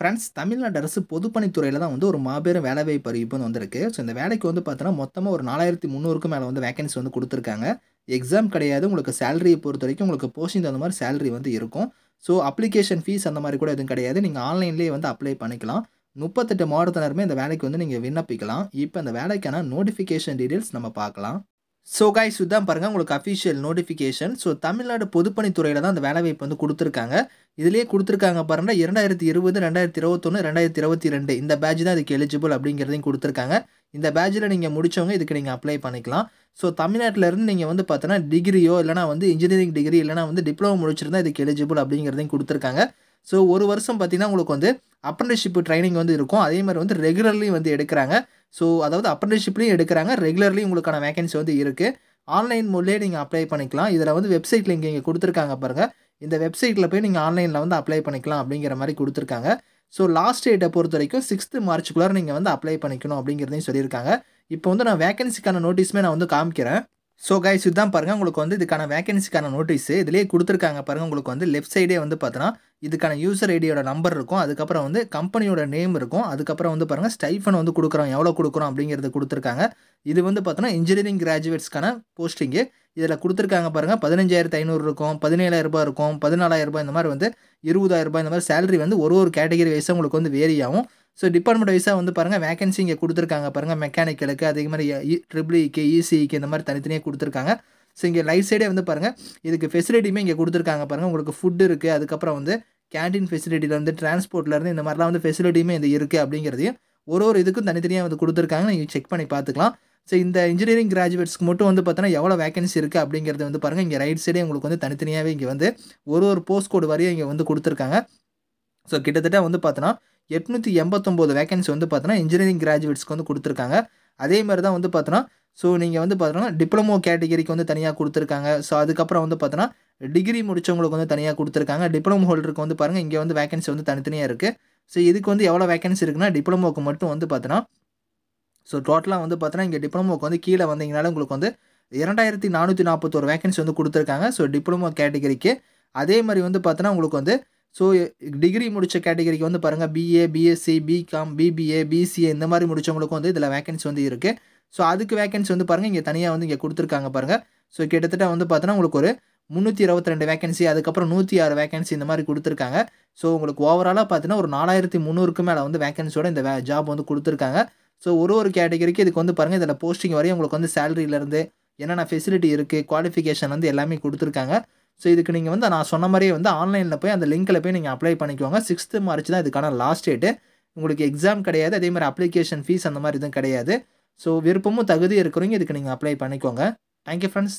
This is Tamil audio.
ஃப்ரெண்ட்ஸ் தமிழ்நாடு அரசு பொதுப்பணித்துறையில் தான் வந்து ஒரு மாபெரும் வேலைவாய்ப்பு அறிவிப்பு வந்திருக்கு ஸோ இந்த வேலைக்கு வந்து பார்த்தோன்னா மொத்தமாக ஒரு நாலாயிரத்தி முந்நூறுக்கு மேலே வந்து வேக்கன்சி வந்து கொடுத்துருக்காங்க எக்ஸாம் கிடையாது உங்களுக்கு சேலரியை பொறுத்த வரைக்கும் உங்களுக்கு போஸ்டிங் தகுந்த மாதிரி சேலரி வந்து இருக்கும் ஸோ அப்ளிகேஷன் ஃபீஸ் அந்த மாதிரி கூட எதுவும் கிடையாது நீங்கள் ஆன்லைன்லேயே வந்து அப்ளை பண்ணிக்கலாம் முப்பத்தெட்டு மாவட்டத்தினருமே இந்த வேலைக்கு வந்து நீங்கள் விண்ணப்பிக்கலாம் இப்போ அந்த வேலைக்கான நோட்டிஃபிகேஷன் டீட்டெயில்ஸ் நம்ம பார்க்கலாம் ஸோ கைஸ் இதுதான் பாருங்கள் உங்களுக்கு அஃபிஷியல் நோட்டிஃபிகேஷன் ஸோ தமிழ்நாடு பொதுப்பணித்துறையில் தான் அந்த வேலைவாய்ப்பு வந்து கொடுத்துருக்காங்க இதிலேயே கொடுத்துருக்காங்க பாருங்கள் இரண்டாயிரத்தி இருபது ரெண்டாயிரத்தி இருபத்தொன்று ரெண்டாயிரத்தி இருபத்தி ரெண்டு இந்த பேட்ச் தான் இதுக்கு எலிஜிபிள் அப்படிங்கிறதையும் கொடுத்துருக்காங்க இந்த பேட்சில் நீங்கள் முடித்தவங்க இதுக்கு நீங்கள் அப்ளை பண்ணிக்கலாம் ஸோ தமிழ்நாட்டிலேருந்து நீங்கள் வந்து பார்த்தோன்னா டிகிரியோ இல்லைனா வந்து இன்ஜினியரிங் டிகிரி இல்லைனா வந்து டிப்ளமோ முடிச்சிருந்தால் இதுக்கு எலிஜிபிள் அப்படிங்கிறதையும் கொடுத்துருக்காங்க ஸோ ஒரு வருஷம் பார்த்திங்கன்னா உங்களுக்கு வந்து அப்ரண்டிஷிப்பு ட்ரைனிங் வந்து இருக்கும் அதே மாதிரி வந்து ரெகுலர்லி வந்து எடுக்கிறாங்க ஸோ அதாவது அப்ரண்டிஷிப்லேயும் எடுக்கிறாங்க ரெகுலர்லி உங்களுக்கான வேகன்சி வந்து இருக்குது ஆன்லைன் மூலையே நீங்கள் அப்ளை பண்ணிக்கலாம் இதில் வந்து வெப்சைட்டில் இங்கே இங்கே கொடுத்துருக்காங்க பாருங்கள் இந்த வெப்சைட்டில் போய் நீங்கள் ஆன்லைனில் வந்து அப்ளை பண்ணிக்கலாம் அப்படிங்கிற மாதிரி கொடுத்துருக்காங்க ஸோ லாஸ்ட் டேட்டை பொறுத்த வரைக்கும் சிக்ஸ்த்து மார்ச்சுக்குள்ளே நீங்கள் வந்து அப்ளை பண்ணிக்கணும் அப்படிங்கிறதையும் சொல்லியிருக்காங்க இப்போ வந்து நான் வேகன்சிக்கான நோட்டீஸுமே நான் வந்து காமிக்கிறேன் ஸோ கைஸ் இதுதான் பாருங்கள் உங்களுக்கு வந்து இதுக்கான வேகன்சிக்கான நோட்டீஸு இதுலேயே கொடுத்துருக்காங்க பாருங்கள் உங்களுக்கு வந்து லெஃப்ட் சைடே வந்து பார்த்தோன்னா இதுக்கான யூசர் ஐடியோட நம்பர் இருக்கும் அதுக்கப்புறம் வந்து கம்பெனியோட நேம் இருக்கும் அதுக்கப்புறம் வந்து பாருங்கள் ஸ்டைஃபன் வந்து கொடுக்குறோம் எவ்வளோ கொடுக்குறோம் அப்படிங்கிறது கொடுத்துருக்காங்க இது வந்து பார்த்தோன்னா இன்ஜினியரிங் கிராஜுவேட்ஸ்க்கான போஸ்டிங்கு இதில் கொடுத்துருக்காங்க பாருங்கள் பதினஞ்சாயிரத்து ஐநூறு இருக்கும் பதினேழாயிரரூபா இருக்கும் பதினாலாயிரரூபா இந்த மாதிரி வந்து இருபதாயிரரூபா இந்த மாதிரி சேலரி வந்து ஒரு ஒரு கேட்டகரி வைஸாக உங்களுக்கு வந்து வேரி ஆகும் ஸோ டிபார்ட்மெண்ட் வைஸாக வந்து பாருங்கள் வேகன்சி இங்கே கொடுத்துருக்காங்க பாருங்கள் மெக்கானிக்கலுக்கு அதே மாதிரி ட்ரிபிள் இக்கு இசிஇக்கு இந்த மாதிரி தனித்தனியாக கொடுத்துருக்காங்க ஸோ இங்கே லைஃப் சைடே வந்து பாருங்கள் இதுக்கு ஃபெசிலிட்டியுமே இங்கே கொடுத்துருக்காங்க பாருங்கள் உங்களுக்கு ஃபுட் இருக்குது அதுக்கப்புறம் வந்து கேன்டீன் ஃபெசிலிட்டியிலேருந்து டிரான்ஸ்போர்ட்லேருந்து இந்த மாதிரிலாம் வந்து ஃபெசிலிட்டியுமே இது இருக்குது அப்படிங்கிறதையும் ஒரு ஒரு இதுக்கும் தனித்தனியாக வந்து கொடுத்துருக்காங்க நீங்கள் செக் பண்ணி பார்த்துக்கலாம் ஸோ இந்த இன்ஜினியரிங் கிராஜுவேட்ஸ்க்கு மட்டும் வந்து பார்த்தோன்னா எவ்வளோ வேகன்சி இருக்குது அப்படிங்கிறது வந்து பாருங்கள் இங்கே ரைட் சைடே உங்களுக்கு வந்து தனித்தனியாகவே இங்கே வந்து ஒரு ஒரு போஸ்ட் கோடு வரையும் இங்கே வந்து கொடுத்துருக்காங்க ஸோ கிட்டத்தட்ட வந்து பார்த்தோன்னா எட்நூற்றி எண்பத்தொம்போது வேகன்சி வந்து பார்த்தீங்கன்னா இன்ஜினியரிங் கிராஜுவேட்ஸ்க்கு வந்து கொடுத்துருக்காங்க அதே மாதிரி தான் வந்து பார்த்தோன்னா ஸோ நீங்கள் வந்து பார்த்தோன்னா டிப்ளமோ கேட்டகிரிக்கு வந்து தனியாக கொடுத்துருக்காங்க ஸோ அதுக்கப்புறம் வந்து பார்த்தோன்னா டிகிரி முடித்தவங்களுக்கு வந்து தனியாக கொடுத்துருக்காங்க டிப்ளமோ ஹோல்டருக்கு வந்து பாருங்கள் இங்கே வந்து வேகன்சி வந்து தனித்தனியாக இருக்குது ஸோ இதுக்கு வந்து எவ்வளோ வேகன்சி இருக்குன்னா டிப்ளமோக்கு மட்டும் வந்து பார்த்தோன்னா ஸோ டோட்டலாக வந்து பார்த்தோன்னா இங்கே டிப்ளமோக்கு வந்து கீழே வந்தீங்கனால உங்களுக்கு வந்து இரண்டாயிரத்தி நானூற்றி நாற்பத்தோரு வேகன்சி வந்து கொடுத்துருக்காங்க ஸோ டிப்ளமோ கேட்டகரிக்கு அதே மாதிரி வந்து பார்த்தோன்னா உங்களுக்கு வந்து ஸோ டிகிரி முடித்த கேட்டகரிக்கு வந்து பாருங்கள் BA BSc BCom BBA BCA இந்த மாதிரி முடித்தவங்களுக்கும் வந்து இதில் வேகன்சி வந்து இருக்குது ஸோ அதுக்கு வேகன்சி வந்து பாருங்கள் இங்கே தனியாக வந்து இங்கே கொடுத்துருக்காங்க பாருங்கள் ஸோ கிட்டத்தட்ட வந்து பார்த்தோன்னா உங்களுக்கு ஒரு முந்நூற்றி இருபத்தி ரெண்டு வேகன்சி அதுக்கப்புறம் நூற்றி ஆறு வேகன்சி இந்த மாதிரி கொடுத்துருக்காங்க ஸோ உங்களுக்கு ஓவராலாக பார்த்தீங்கன்னா ஒரு நாலாயிரத்தி முந்நூறுக்கு மேலே வந்து வேகன்சியோட இந்த வே ஜாப் வந்து கொடுத்துருக்காங்க ஸோ ஒரு ஒரு கேட்டகரிக்கு இதுக்கு வந்து பாருங்கள் இதில் போஸ்டிங் வரையும் உங்களுக்கு வந்து சேலரியிலேருந்து என்னென்ன ஃபெசிலிட்டி இருக்குது குவாலிஃபிகேஷன் வந்து எல்லாமே கொடுத்துருக்காங்க ஸோ இதுக்கு நீங்கள் வந்து நான் சொன்ன மாதிரியே வந்து ஆன்லைனில் போய் அந்த லிங்க்கில் போய் நீங்கள் அப்ளை பண்ணிக்கோங்க சிக்ஸ்த்து மார்ச் தான் இதுக்கான லாஸ்ட் டேட்டு உங்களுக்கு எக்ஸாம் கிடையாது அதே மாதிரி அப்ளிகேஷன் ஃபீஸ் அந்த மாதிரி எதுவும் கிடையாது ஸோ விருப்பமும் தகுதி இருக்கிறவங்க இதுக்கு நீங்கள் அப்ளை பண்ணிக்கோங்க தேங்க்யூ ஃப்ரெண்ட்ஸ்